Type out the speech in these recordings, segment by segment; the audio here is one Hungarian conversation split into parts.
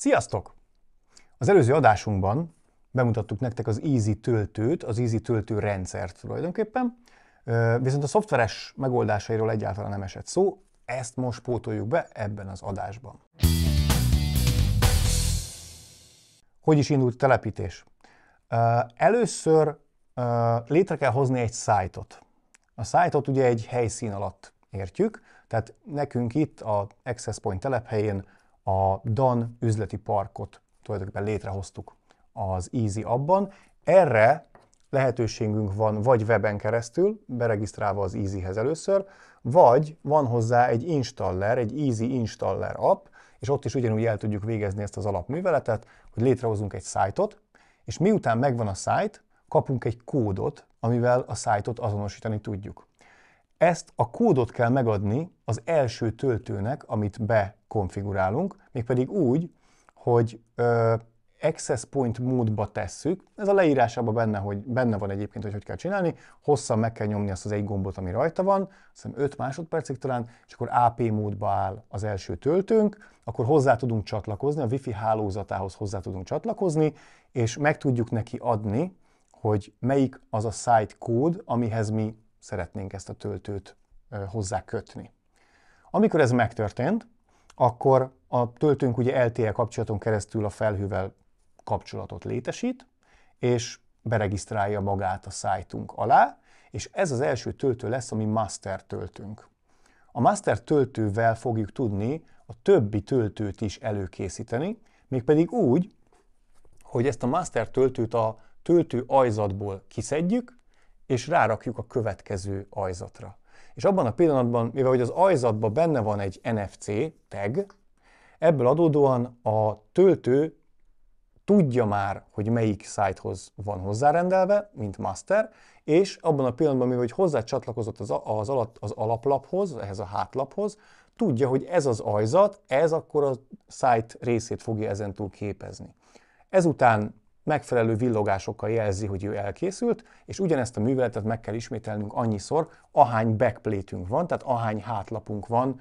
Sziasztok! Az előző adásunkban bemutattuk nektek az Easy töltőt, az Easy töltő rendszert tulajdonképpen, viszont a szoftveres megoldásairól egyáltalán nem esett szó, ezt most pótoljuk be ebben az adásban. Hogy is indult telepítés? Először létre kell hozni egy szájtot. A szájtot ugye egy helyszín alatt értjük, tehát nekünk itt a Access Point telephelyén a Dan üzleti parkot tulajdonképpen létrehoztuk az Easy abban. Erre lehetőségünk van vagy weben keresztül, beregisztrálva az Easyhez először, vagy van hozzá egy installer, egy Easy installer app, és ott is ugyanúgy el tudjuk végezni ezt az alapműveletet, hogy létrehozunk egy szájtot, és miután megvan a szájt, kapunk egy kódot, amivel a szájtot azonosítani tudjuk. Ezt a kódot kell megadni az első töltőnek, amit bekonfigurálunk, mégpedig úgy, hogy ö, access point módba tesszük. Ez a leírásában benne, hogy benne van egyébként, hogy hogy kell csinálni. Hosszan meg kell nyomni azt az egy gombot, ami rajta van, azt hiszem 5 másodpercig talán, és akkor AP módba áll az első töltőnk, akkor hozzá tudunk csatlakozni, a Wi-Fi hálózatához hozzá tudunk csatlakozni, és meg tudjuk neki adni, hogy melyik az a site kód, amihez mi szeretnénk ezt a töltőt hozzá kötni. Amikor ez megtörtént, akkor a töltőnk ugye LTE kapcsolaton keresztül a felhővel kapcsolatot létesít, és beregisztrálja magát a szájtunk alá, és ez az első töltő lesz, ami master töltünk. A master töltővel fogjuk tudni a többi töltőt is előkészíteni, mégpedig úgy, hogy ezt a master töltőt a töltő ajzatból kiszedjük, és rárakjuk a következő ajzatra. És abban a pillanatban, mivel hogy az ajzatban benne van egy NFC tag, ebből adódóan a töltő tudja már, hogy melyik szájthoz van hozzárendelve, mint master, és abban a pillanatban, mivel hogy hozzá csatlakozott az, az, alatt, az alaplaphoz, ehhez a hátlaphoz, tudja, hogy ez az ajzat, ez akkor a szájt részét fogja ezentúl képezni. Ezután megfelelő villogásokkal jelzi, hogy ő elkészült, és ugyanezt a műveletet meg kell ismételnünk annyiszor, ahány backplate-ünk van, tehát ahány hátlapunk van.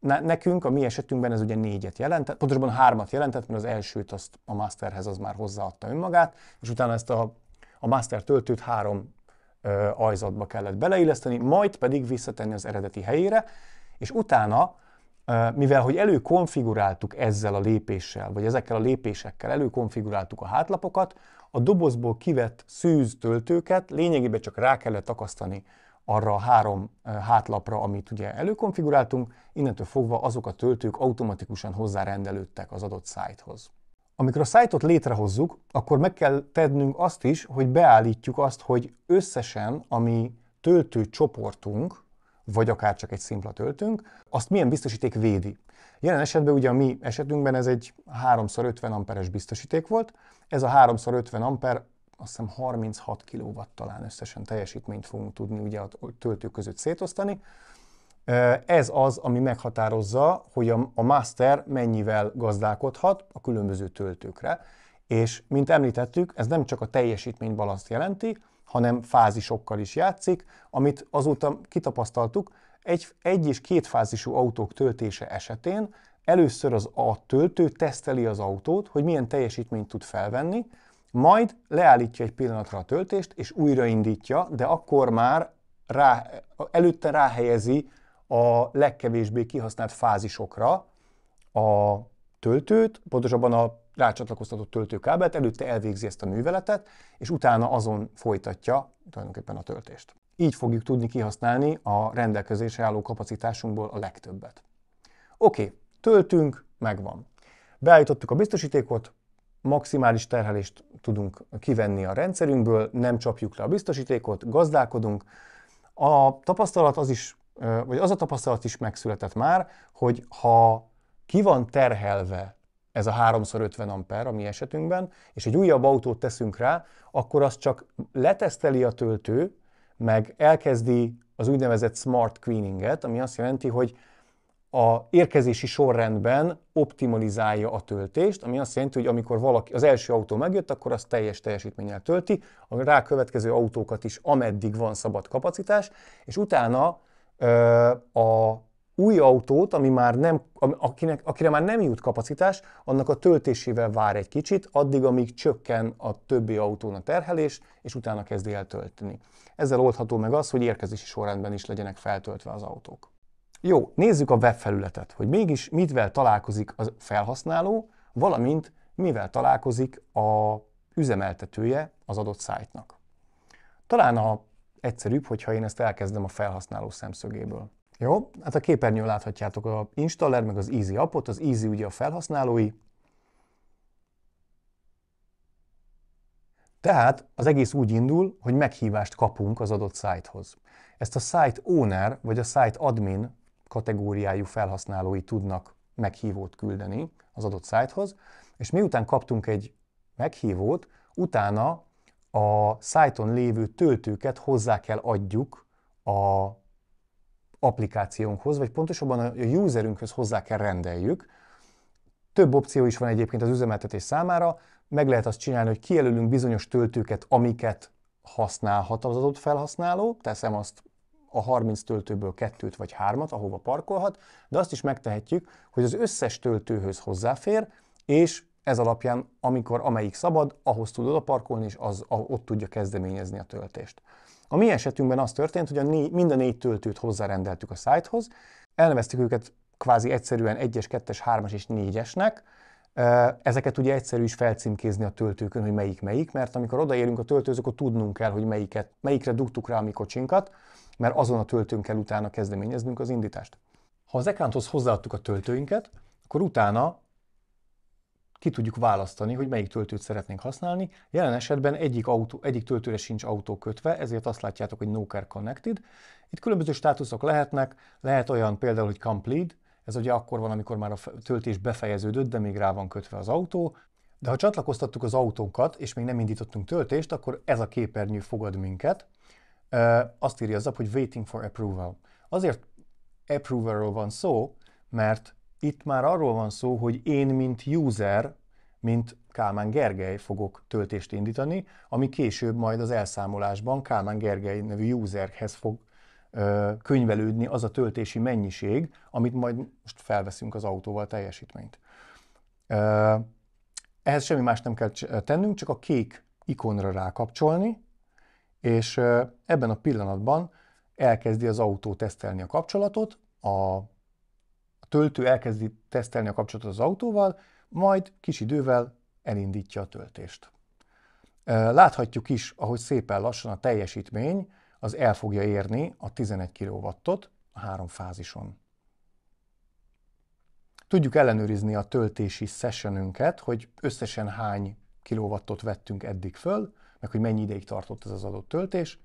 Nekünk, a mi esetünkben ez ugye négyet jelent, pontosabban hármat jelentett, mert az elsőt azt a masterhez az már hozzáadta önmagát, és utána ezt a, a master töltőt három ö, ajzatba kellett beleilleszteni, majd pedig visszatenni az eredeti helyére, és utána mivel hogy előkonfiguráltuk ezzel a lépéssel, vagy ezekkel a lépésekkel előkonfiguráltuk a hátlapokat, a dobozból kivett szűz töltőket lényegében csak rá kellett akasztani arra a három hátlapra, amit ugye előkonfiguráltunk, innentől fogva azok a töltők automatikusan hozzárendelődtek az adott szájthoz. Amikor a szájtot létrehozzuk, akkor meg kell tennünk azt is, hogy beállítjuk azt, hogy összesen, ami töltőcsoportunk, vagy akár csak egy szimpla töltünk, azt milyen biztosíték védi. Jelen esetben ugye a mi esetünkben ez egy 3x50 amperes biztosíték volt, ez a 3x50 amper azt hiszem 36 kW talán összesen teljesítményt fogunk tudni ugye a töltők között szétosztani. Ez az, ami meghatározza, hogy a master mennyivel gazdálkodhat a különböző töltőkre. És, mint említettük, ez nem csak a teljesítménybalaszt jelenti, hanem fázisokkal is játszik, amit azóta kitapasztaltuk, egy, egy és két fázisú autók töltése esetén először az a töltő teszteli az autót, hogy milyen teljesítményt tud felvenni, majd leállítja egy pillanatra a töltést, és újraindítja, de akkor már rá, előtte ráhelyezi a legkevésbé kihasznált fázisokra a töltőt, pontosabban a rácsatlakoztatott töltőkábelt, előtte elvégzi ezt a műveletet, és utána azon folytatja tulajdonképpen a töltést. Így fogjuk tudni kihasználni a rendelkezésre álló kapacitásunkból a legtöbbet. Oké, okay, töltünk, megvan. Beállítottuk a biztosítékot, maximális terhelést tudunk kivenni a rendszerünkből, nem csapjuk le a biztosítékot, gazdálkodunk. A tapasztalat az is, vagy az a tapasztalat is megszületett már, hogy ha ki van terhelve ez a 3x50 amper a mi esetünkben, és egy újabb autót teszünk rá, akkor az csak leteszteli a töltő, meg elkezdi az úgynevezett smart queeninget, ami azt jelenti, hogy a érkezési sorrendben optimalizálja a töltést, ami azt jelenti, hogy amikor valaki, az első autó megjött, akkor az teljes teljesítménnyel tölti, a rá következő autókat is, ameddig van szabad kapacitás, és utána ö, a új autót, ami már nem, akinek, akire már nem jut kapacitás, annak a töltésével vár egy kicsit, addig, amíg csökken a többi autón a terhelés, és utána kezdi el tölteni. Ezzel oldható meg az, hogy érkezési sorrendben is legyenek feltöltve az autók. Jó, nézzük a webfelületet, hogy mégis mitvel találkozik a felhasználó, valamint mivel találkozik a üzemeltetője az adott szájtnak. Talán a egyszerűbb, hogyha én ezt elkezdem a felhasználó szemszögéből. Jó, hát a képernyőn láthatjátok a installer, meg az Easy appot, az Easy ugye a felhasználói. Tehát az egész úgy indul, hogy meghívást kapunk az adott szájthoz. Ezt a site owner vagy a site admin kategóriájú felhasználói tudnak meghívót küldeni az adott szájthoz, és miután kaptunk egy meghívót, utána a szájton lévő töltőket hozzá kell adjuk a applikációnkhoz, vagy pontosabban a userünkhöz hozzá kell rendeljük. Több opció is van egyébként az üzemeltetés számára, meg lehet azt csinálni, hogy kijelölünk bizonyos töltőket, amiket használhat az adott felhasználó, teszem azt a 30 töltőből kettőt vagy hármat, ahova parkolhat, de azt is megtehetjük, hogy az összes töltőhöz hozzáfér, és ez alapján, amikor amelyik szabad, ahhoz tud oda parkolni, és az, ott tudja kezdeményezni a töltést. A mi esetünkben az történt, hogy a né- mind a négy töltőt hozzárendeltük a szájthoz, elneveztük őket kvázi egyszerűen 1-es, 2-es, 3-as és 4-esnek, Ezeket ugye egyszerű is felcímkézni a töltőkön, hogy melyik melyik, mert amikor odaérünk a töltőzők, akkor tudnunk kell, hogy melyiket, melyikre dugtuk rá a mi kocsinkat, mert azon a töltőn kell utána kezdeményeznünk az indítást. Ha az ekránhoz hozzáadtuk a töltőinket, akkor utána ki tudjuk választani, hogy melyik töltőt szeretnénk használni. Jelen esetben egyik, autó, egyik töltőre sincs autó kötve, ezért azt látjátok, hogy No Care Connected. Itt különböző státuszok lehetnek, lehet olyan például, hogy Complete, ez ugye akkor van, amikor már a töltés befejeződött, de még rá van kötve az autó. De ha csatlakoztattuk az autónkat, és még nem indítottunk töltést, akkor ez a képernyő fogad minket. azt írja az app, hogy Waiting for Approval. Azért approval van szó, mert itt már arról van szó, hogy én, mint user, mint Kálmán Gergely fogok töltést indítani, ami később majd az elszámolásban Kálmán Gergely nevű userhez fog ö, könyvelődni az a töltési mennyiség, amit majd most felveszünk az autóval teljesítményt. Ö, ehhez semmi más nem kell tennünk, csak a kék ikonra rákapcsolni, és ebben a pillanatban elkezdi az autó tesztelni a kapcsolatot, a töltő elkezdi tesztelni a kapcsolatot az autóval, majd kis idővel elindítja a töltést. Láthatjuk is, ahogy szépen lassan a teljesítmény az el fogja érni a 11 kw a három fázison. Tudjuk ellenőrizni a töltési sessionünket, hogy összesen hány kilowattot vettünk eddig föl, meg hogy mennyi ideig tartott ez az adott töltés,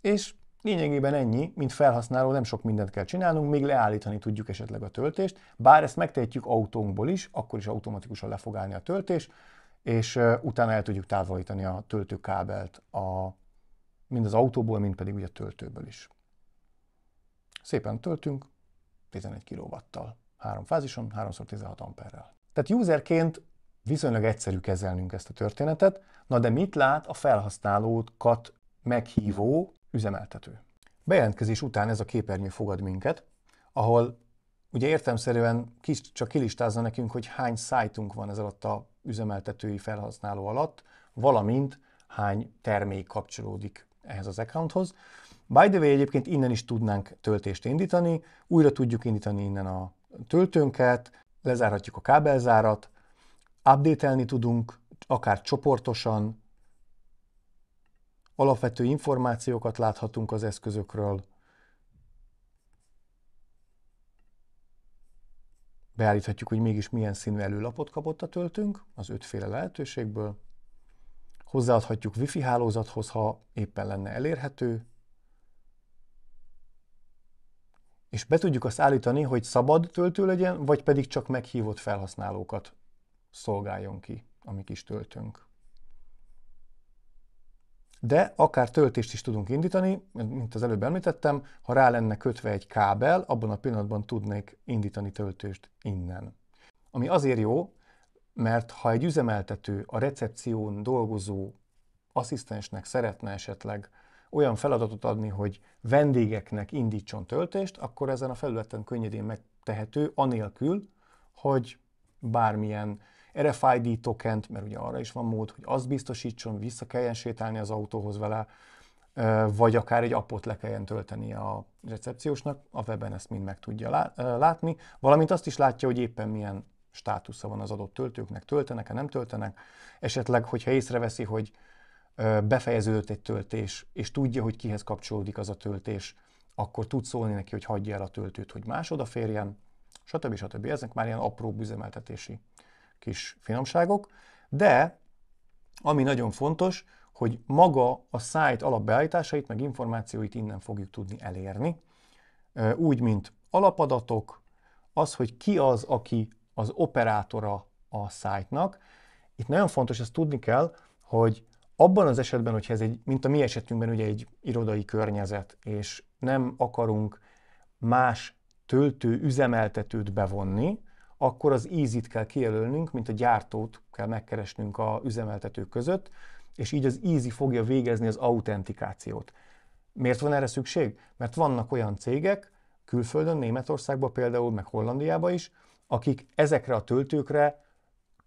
és Lényegében ennyi, mint felhasználó nem sok mindent kell csinálnunk, még leállítani tudjuk esetleg a töltést, bár ezt megtehetjük autónkból is, akkor is automatikusan le fog állni a töltés, és utána el tudjuk távolítani a töltőkábelt a, mind az autóból, mind pedig ugye a töltőből is. Szépen töltünk 11 kW-tal, három fázison, 3x16 amperrel. Tehát userként viszonylag egyszerű kezelnünk ezt a történetet, na de mit lát a felhasználókat meghívó üzemeltető. Bejelentkezés után ez a képernyő fogad minket, ahol ugye értelmszerűen kis, csak kilistázza nekünk, hogy hány szájtunk van ez alatt a üzemeltetői felhasználó alatt, valamint hány termék kapcsolódik ehhez az accounthoz. By the way, egyébként innen is tudnánk töltést indítani, újra tudjuk indítani innen a töltőnket, lezárhatjuk a kábelzárat, update tudunk, akár csoportosan, alapvető információkat láthatunk az eszközökről, beállíthatjuk, hogy mégis milyen színű előlapot kapott a töltünk az ötféle lehetőségből, hozzáadhatjuk wifi hálózathoz, ha éppen lenne elérhető, és be tudjuk azt állítani, hogy szabad töltő legyen, vagy pedig csak meghívott felhasználókat szolgáljon ki a mi kis töltőnk de akár töltést is tudunk indítani, mint az előbb említettem, ha rá lenne kötve egy kábel, abban a pillanatban tudnék indítani töltést innen. Ami azért jó, mert ha egy üzemeltető a recepción dolgozó asszisztensnek szeretne esetleg olyan feladatot adni, hogy vendégeknek indítson töltést, akkor ezen a felületen könnyedén megtehető, anélkül, hogy bármilyen RFID tokent, mert ugye arra is van mód, hogy azt biztosítson, vissza kelljen sétálni az autóhoz vele, vagy akár egy appot le kelljen tölteni a recepciósnak, a weben ezt mind meg tudja látni, valamint azt is látja, hogy éppen milyen státusza van az adott töltőknek, töltenek-e, nem töltenek, esetleg, hogyha észreveszi, hogy befejeződött egy töltés, és tudja, hogy kihez kapcsolódik az a töltés, akkor tud szólni neki, hogy hagyja el a töltőt, hogy más odaférjen, stb. stb. Ezek már ilyen apró üzemeltetési kis finomságok, de ami nagyon fontos, hogy maga a szájt alapbeállításait, meg információit innen fogjuk tudni elérni, úgy, mint alapadatok, az, hogy ki az, aki az operátora a szájtnak. Itt nagyon fontos, ezt tudni kell, hogy abban az esetben, hogyha ez egy, mint a mi esetünkben ugye egy irodai környezet, és nem akarunk más töltő üzemeltetőt bevonni, akkor az ízit kell kijelölnünk, mint a gyártót kell megkeresnünk a üzemeltetők között, és így az ízi fogja végezni az autentikációt. Miért van erre szükség? Mert vannak olyan cégek, külföldön, Németországban például, meg Hollandiában is, akik ezekre a töltőkre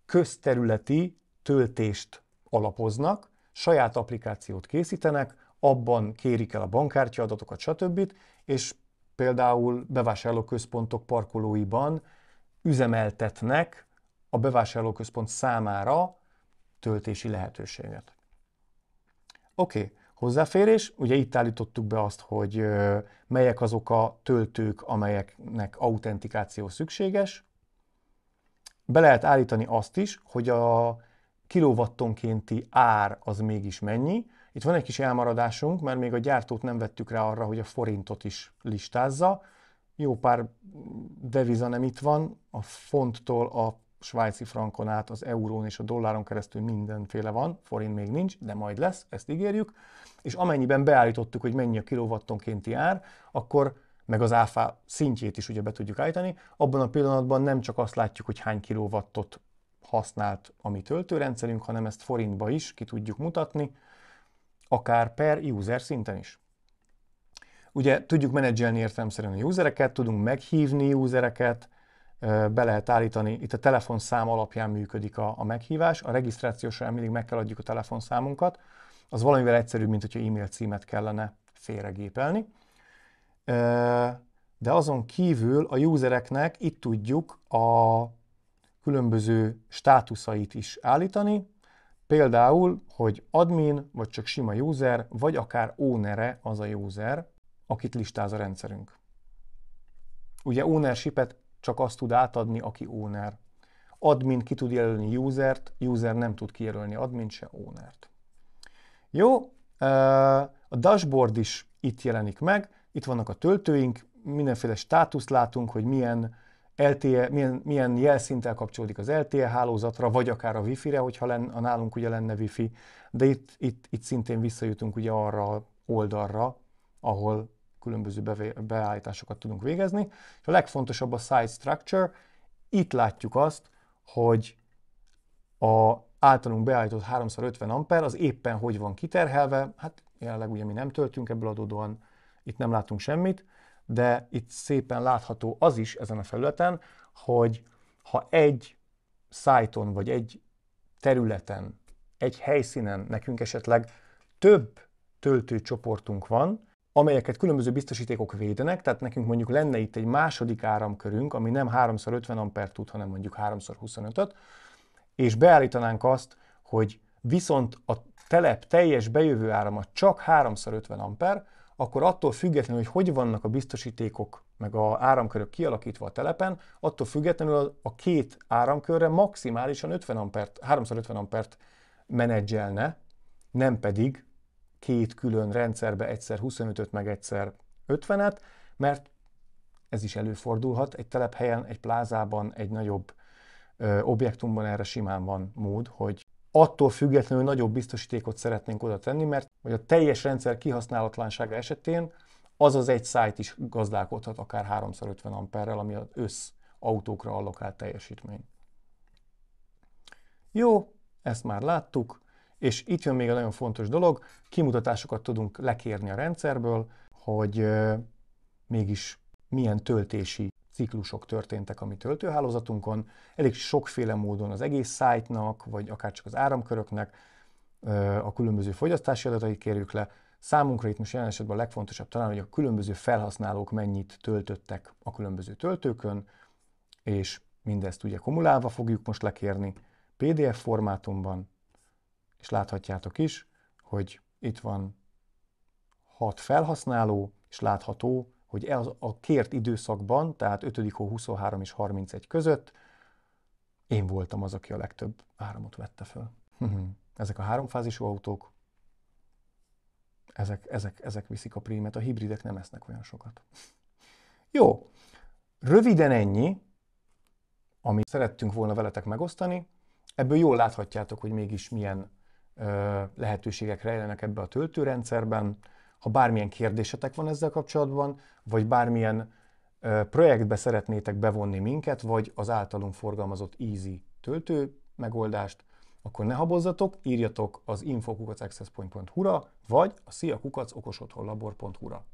közterületi töltést alapoznak, saját applikációt készítenek, abban kérik el a bankkártya adatokat, stb. És például bevásárlóközpontok parkolóiban üzemeltetnek a bevásárlóközpont számára töltési lehetőséget. Oké, okay. hozzáférés. Ugye itt állítottuk be azt, hogy melyek azok a töltők, amelyeknek autentikáció szükséges. Be lehet állítani azt is, hogy a kilovattonkénti ár az mégis mennyi. Itt van egy kis elmaradásunk, mert még a gyártót nem vettük rá arra, hogy a forintot is listázza jó pár deviza nem itt van, a fonttól a svájci frankon át, az eurón és a dolláron keresztül mindenféle van, forint még nincs, de majd lesz, ezt ígérjük, és amennyiben beállítottuk, hogy mennyi a kilovattonkénti ár, akkor meg az áfa szintjét is ugye be tudjuk állítani, abban a pillanatban nem csak azt látjuk, hogy hány kilowattot használt a mi töltőrendszerünk, hanem ezt forintba is ki tudjuk mutatni, akár per user szinten is. Ugye tudjuk menedzselni értelemszerűen a usereket, tudunk meghívni usereket, be lehet állítani, itt a telefonszám alapján működik a, a meghívás, a regisztrációsra mindig meg kell adjuk a telefonszámunkat, az valamivel egyszerűbb, mint hogyha e-mail címet kellene félregépelni. De azon kívül a usereknek itt tudjuk a különböző státuszait is állítani, például, hogy admin, vagy csak sima user, vagy akár ownere az a user, akit listáz a rendszerünk. Ugye ownershipet csak azt tud átadni, aki owner. Admin ki tud jelölni usert, user nem tud kijelölni admin se ownert. Jó, a dashboard is itt jelenik meg, itt vannak a töltőink, mindenféle státuszt látunk, hogy milyen, LTE, milyen, milyen jelszinttel kapcsolódik az LTE hálózatra, vagy akár a Wi-Fi-re, hogyha len, a nálunk ugye lenne Wi-Fi, de itt, itt, itt szintén visszajutunk ugye arra oldalra, ahol különböző beállításokat tudunk végezni. És a legfontosabb a size structure. Itt látjuk azt, hogy a általunk beállított 350 amper az éppen hogy van kiterhelve, hát jelenleg ugye mi nem töltünk ebből adódóan, itt nem látunk semmit, de itt szépen látható az is ezen a felületen, hogy ha egy szájton vagy egy területen, egy helyszínen nekünk esetleg több töltőcsoportunk van, amelyeket különböző biztosítékok védenek, tehát nekünk mondjuk lenne itt egy második áramkörünk, ami nem 3x50 ampert tud, hanem mondjuk 3x25-öt, és beállítanánk azt, hogy viszont a telep teljes bejövő árama csak 3x50 amper, akkor attól függetlenül, hogy hogy vannak a biztosítékok meg a áramkörök kialakítva a telepen, attól függetlenül a két áramkörre maximálisan 50 ampert, 3x50 ampert menedzselne, nem pedig két külön rendszerbe egyszer 25-öt, meg egyszer 50-et, mert ez is előfordulhat. Egy telephelyen, egy plázában, egy nagyobb ö, objektumban erre simán van mód, hogy attól függetlenül nagyobb biztosítékot szeretnénk oda tenni, mert hogy a teljes rendszer kihasználatlansága esetén az az egy szájt is gazdálkodhat akár 350 amperrel, ami az össz autókra allokált teljesítmény. Jó, ezt már láttuk. És itt jön még egy nagyon fontos dolog, kimutatásokat tudunk lekérni a rendszerből, hogy mégis milyen töltési ciklusok történtek a mi töltőhálózatunkon. Elég sokféle módon az egész szájtnak, vagy akár csak az áramköröknek a különböző fogyasztási adatait kérjük le. Számunkra itt most jelen esetben a legfontosabb talán, hogy a különböző felhasználók mennyit töltöttek a különböző töltőkön, és mindezt ugye kumulálva fogjuk most lekérni PDF formátumban, és láthatjátok is, hogy itt van 6 felhasználó, és látható, hogy ez a kért időszakban, tehát 5. hó 23 és 31 között én voltam az, aki a legtöbb áramot vette föl. Mhm. ezek a háromfázisú autók, ezek, ezek, ezek viszik a prímet, a hibridek nem esznek olyan sokat. Jó, röviden ennyi, amit szerettünk volna veletek megosztani. Ebből jól láthatjátok, hogy mégis milyen lehetőségek rejlenek ebbe a töltőrendszerben. Ha bármilyen kérdésetek van ezzel kapcsolatban, vagy bármilyen projektbe szeretnétek bevonni minket, vagy az általunk forgalmazott Easy töltő megoldást, akkor ne habozzatok, írjatok az infokukacaccesspoint.hu-ra, vagy a sziakukacokosotthonlabor.hu-ra.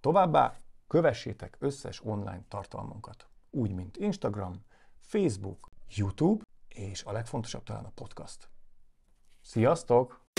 Továbbá kövessétek összes online tartalmunkat, úgy mint Instagram, Facebook, YouTube, és a legfontosabb talán a podcast. Sziasztok!